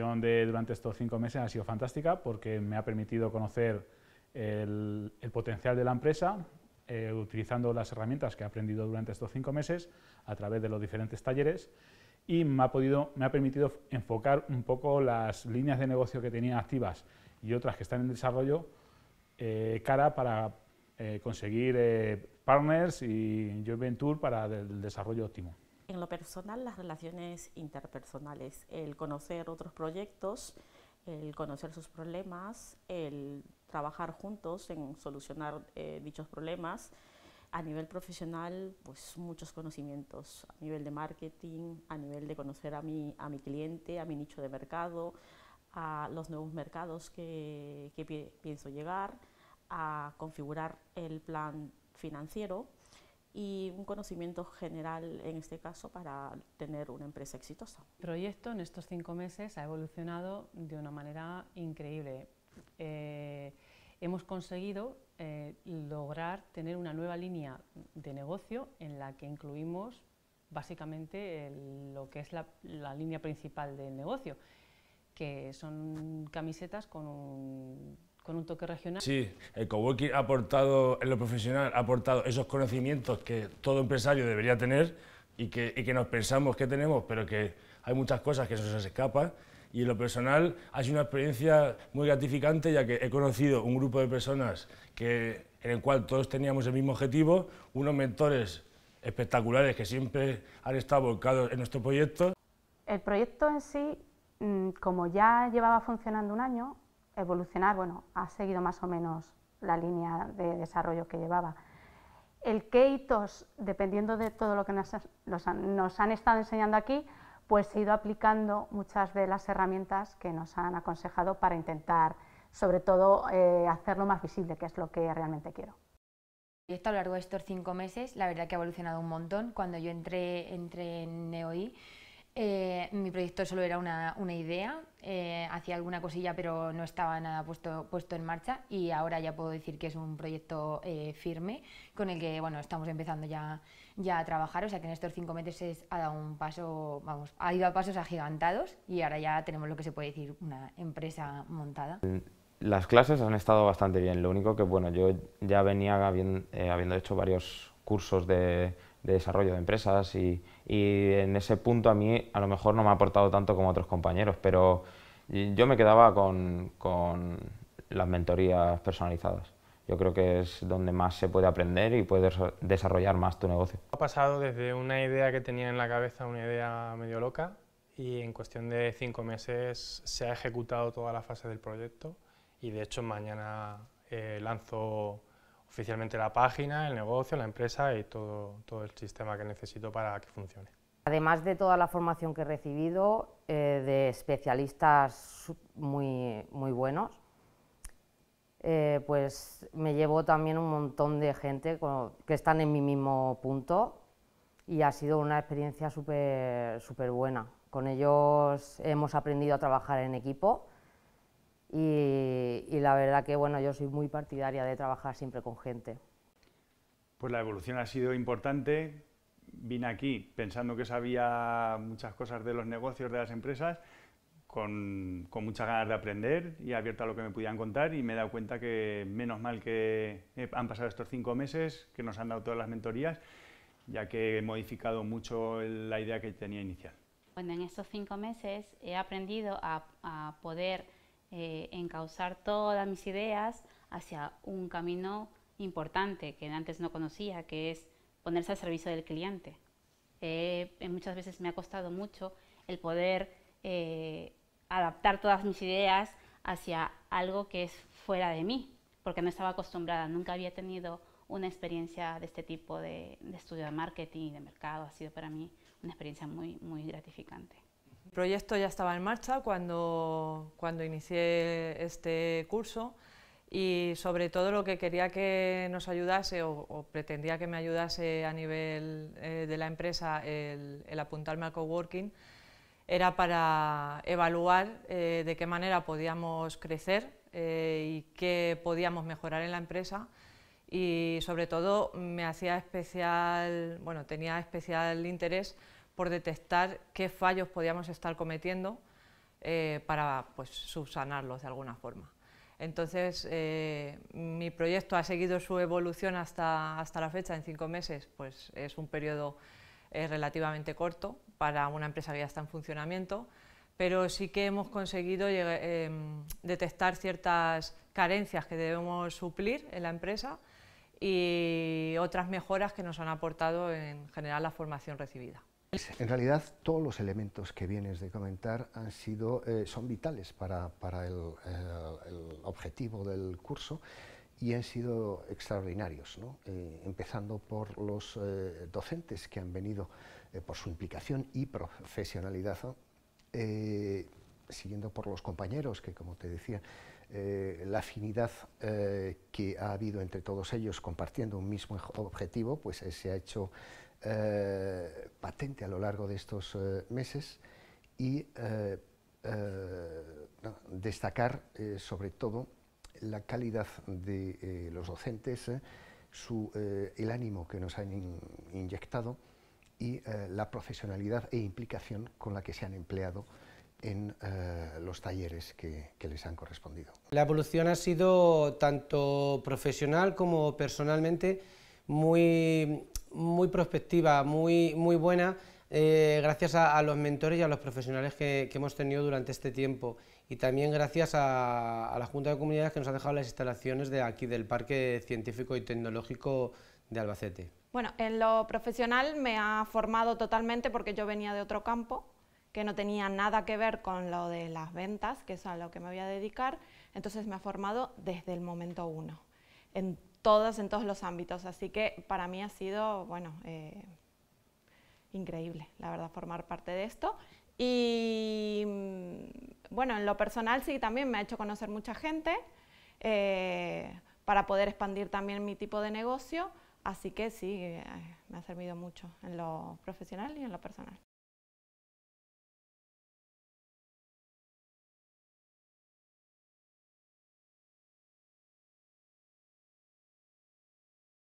durante estos cinco meses ha sido fantástica porque me ha permitido conocer el, potencial de la empresa eh, utilizando las herramientas que he aprendido durante estos cinco meses a través de los diferentes talleres y me ha, podido, me ha permitido enfocar un poco las líneas de negocio que tenía activas y otras que están en desarrollo eh, cara para eh, conseguir partners y joint venture para el desarrollo óptimo en lo personal las relaciones interpersonales, el conocer otros proyectos, el conocer sus problemas, el trabajar juntos en solucionar eh, dichos problemas. A nivel profesional, pues muchos conocimientos, a nivel de marketing, a nivel de conocer a mi, a mi cliente, a mi nicho de mercado, a los nuevos mercados que pienso llegar, a configurar el plan financiero y un conocimiento general, en este caso, para tener una empresa exitosa. El proyecto en estos cinco meses ha evolucionado de una manera increíble. Eh, hemos conseguido eh, lograr tener una nueva línea de negocio en la que incluimos básicamente lo que es la, la línea principal del negocio, que son camisetas con un con un toque regional. Sí, el coworking ha aportado, en lo profesional, ha aportado esos conocimientos que todo empresario debería tener y que, y que nos pensamos que tenemos, pero que hay muchas cosas que eso se escapa... Y en lo personal ha sido una experiencia muy gratificante, ya que he conocido un grupo de personas que, en el cual todos teníamos el mismo objetivo, unos mentores espectaculares que siempre han estado volcados en nuestro proyecto. El proyecto en sí, mm, como ya llevaba funcionando un año, evolucionar, bueno, ha seguido más o menos la línea de desarrollo que llevaba. El qué dependiendo de todo lo que nos, han, estado enseñando aquí, pues he ido aplicando muchas de las herramientas que nos han aconsejado para intentar, sobre todo, eh, hacerlo más visible, que es lo que realmente quiero. y a lo largo de estos cinco meses, la verdad que ha evolucionado un montón. Cuando yo entré, entré en NeoI, eh, mi proyecto solo era una, idea, eh, hacía alguna cosilla pero no estaba nada puesto, en marcha y ahora ya puedo decir que es un proyecto eh, firme con el que bueno, estamos empezando ya, a trabajar, o sea que en estos cinco meses ha dado un paso, vamos, ha ido a pasos agigantados y ahora ya tenemos lo que se puede decir una empresa montada. Mm, las clases han estado bastante bien, lo único que bueno, yo ya venía habiendo hecho varios cursos de de desarrollo de empresas y, y, en ese punto a mí a lo mejor no me ha aportado tanto como otros compañeros, pero yo me quedaba con, con las mentorías personalizadas. Yo creo que es donde más se puede aprender y puedes desarrollar más tu negocio. Ha pasado desde una idea que tenía en la cabeza, una idea medio loca, y en cuestión de cinco meses se ha ejecutado toda la fase del proyecto y de hecho mañana eh, lanzo oficialmente la página, el negocio, la empresa y todo, todo el sistema que necesito para que funcione. Además de toda la formación que he recibido eh, de especialistas muy, muy buenos, eh, pues me llevo también un montón de gente que están en mi mismo punto y ha sido una experiencia súper buena. Con ellos hemos aprendido a trabajar en equipo, y, la verdad que bueno, yo soy muy partidaria de trabajar siempre con gente. Pues la evolución ha sido importante. Vine aquí pensando que sabía muchas cosas de los negocios de las empresas, con, con muchas ganas de aprender y abierta a lo que me pudieran contar y me he dado cuenta que menos mal que han pasado estos cinco meses, que nos han dado todas las mentorías, ya que he modificado mucho la idea que tenía inicial. Bueno, en estos cinco meses he aprendido a poder eh, encauzar todas mis ideas hacia un camino importante que antes no conocía, que es ponerse al servicio del cliente. Eh, muchas veces me ha costado mucho el poder eh, adaptar todas mis ideas hacia algo que es fuera de mí, porque no estaba acostumbrada, nunca había tenido una experiencia de este tipo de, de estudio de marketing y de mercado. Ha sido para mí una experiencia muy, muy gratificante proyecto ya estaba en marcha cuando, cuando inicié este curso y sobre todo lo que quería que nos ayudase o, pretendía que me ayudase a nivel eh, de la empresa el, apuntarme al coworking era para evaluar eh, de qué manera podíamos crecer eh, y qué podíamos mejorar en la empresa y sobre todo me hacía especial, bueno, tenía especial interés por detectar qué fallos podíamos estar cometiendo eh, para pues, subsanarlos de alguna forma. Entonces, eh, mi proyecto ha seguido su evolución hasta, hasta la fecha, en cinco meses, pues es un periodo eh, relativamente corto para una empresa que ya está en funcionamiento, pero sí que hemos conseguido em, detectar ciertas carencias que debemos suplir en la empresa y otras mejoras que nos han aportado en general la formación recibida. En realidad, todos los elementos que vienes de comentar han sido, eh, son vitales para, eh, el, objetivo del curso y han sido extraordinarios, eh, empezando por los docentes que han venido por su implicación y profesionalidad, siguiendo por los compañeros que, como te decía, la afinidad que ha habido entre todos ellos compartiendo un mismo objetivo, pues se ha hecho eh, patente a lo largo de estos eh, meses y eh, destacar sobre todo la calidad de los docentes, el ánimo que nos han inyectado y la profesionalidad e implicación con la que se han empleado en los talleres que, que, les han correspondido. La evolución ha sido tanto profesional como personalmente muy muy prospectiva, muy, muy buena, eh, gracias a, los mentores y a los profesionales que, hemos tenido durante este tiempo y también gracias a, la Junta de Comunidades que nos ha dejado las instalaciones de aquí del Parque Científico y Tecnológico de Albacete. Bueno, en lo profesional me ha formado totalmente porque yo venía de otro campo que no tenía nada que ver con lo de las ventas, que es a lo que me voy a dedicar, entonces me ha formado desde el momento uno, todas en todos los ámbitos. Así que para mí ha sido, bueno, eh, increíble, la verdad, formar parte de esto. Y mm, bueno, en lo personal sí, también me ha hecho conocer mucha gente eh, para poder expandir también mi tipo de negocio. Así que sí, eh, me ha servido mucho en lo profesional y en lo personal.